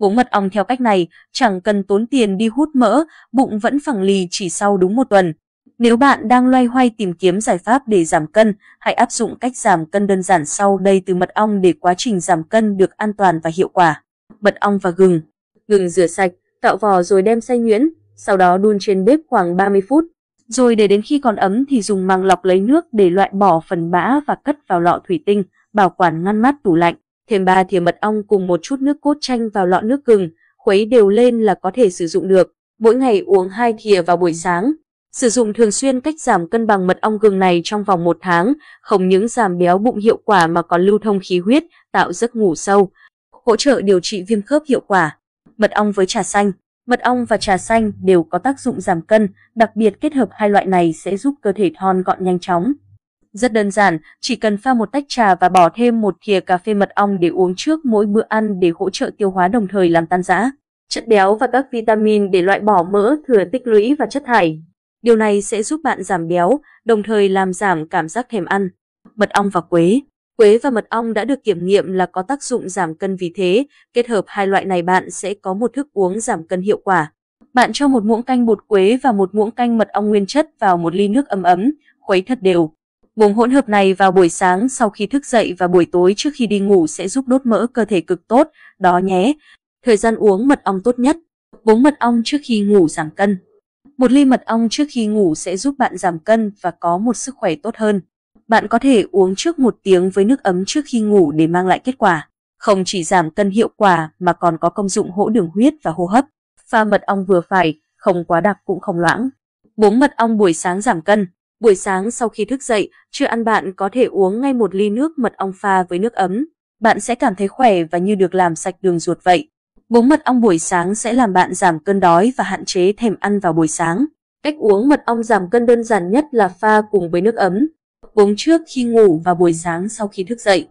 Uống mật ong theo cách này, chẳng cần tốn tiền đi hút mỡ, bụng vẫn phẳng lì chỉ sau đúng một tuần. Nếu bạn đang loay hoay tìm kiếm giải pháp để giảm cân, hãy áp dụng cách giảm cân đơn giản sau đây từ mật ong để quá trình giảm cân được an toàn và hiệu quả. Mật ong và gừng Gừng rửa sạch, tạo vỏ rồi đem xay nhuyễn, sau đó đun trên bếp khoảng 30 phút. Rồi để đến khi còn ấm thì dùng màng lọc lấy nước để loại bỏ phần bã và cất vào lọ thủy tinh, bảo quản ngăn mát tủ lạnh. Thêm 3 thìa mật ong cùng một chút nước cốt chanh vào lọ nước gừng, khuấy đều lên là có thể sử dụng được. Mỗi ngày uống 2 thìa vào buổi sáng. Sử dụng thường xuyên cách giảm cân bằng mật ong gừng này trong vòng một tháng, không những giảm béo bụng hiệu quả mà còn lưu thông khí huyết, tạo giấc ngủ sâu, hỗ trợ điều trị viêm khớp hiệu quả. Mật ong với trà xanh Mật ong và trà xanh đều có tác dụng giảm cân, đặc biệt kết hợp hai loại này sẽ giúp cơ thể thon gọn nhanh chóng. Rất đơn giản, chỉ cần pha một tách trà và bỏ thêm một thìa cà phê mật ong để uống trước mỗi bữa ăn để hỗ trợ tiêu hóa đồng thời làm tan rã chất béo và các vitamin để loại bỏ mỡ thừa tích lũy và chất thải. Điều này sẽ giúp bạn giảm béo, đồng thời làm giảm cảm giác thèm ăn. Mật ong và quế Quế và mật ong đã được kiểm nghiệm là có tác dụng giảm cân vì thế, kết hợp hai loại này bạn sẽ có một thức uống giảm cân hiệu quả. Bạn cho một muỗng canh bột quế và một muỗng canh mật ong nguyên chất vào một ly nước ấm ấm, khuấy thật đều. Uống hỗn hợp này vào buổi sáng sau khi thức dậy và buổi tối trước khi đi ngủ sẽ giúp đốt mỡ cơ thể cực tốt, đó nhé. Thời gian uống mật ong tốt nhất. Uống mật ong trước khi ngủ giảm cân. Một ly mật ong trước khi ngủ sẽ giúp bạn giảm cân và có một sức khỏe tốt hơn. Bạn có thể uống trước một tiếng với nước ấm trước khi ngủ để mang lại kết quả. Không chỉ giảm cân hiệu quả mà còn có công dụng hỗ đường huyết và hô hấp. Pha mật ong vừa phải, không quá đặc cũng không loãng. Uống mật ong buổi sáng giảm cân. Buổi sáng sau khi thức dậy, chưa ăn bạn có thể uống ngay một ly nước mật ong pha với nước ấm. Bạn sẽ cảm thấy khỏe và như được làm sạch đường ruột vậy. Uống mật ong buổi sáng sẽ làm bạn giảm cơn đói và hạn chế thèm ăn vào buổi sáng. Cách uống mật ong giảm cân đơn giản nhất là pha cùng với nước ấm. Uống trước khi ngủ và buổi sáng sau khi thức dậy.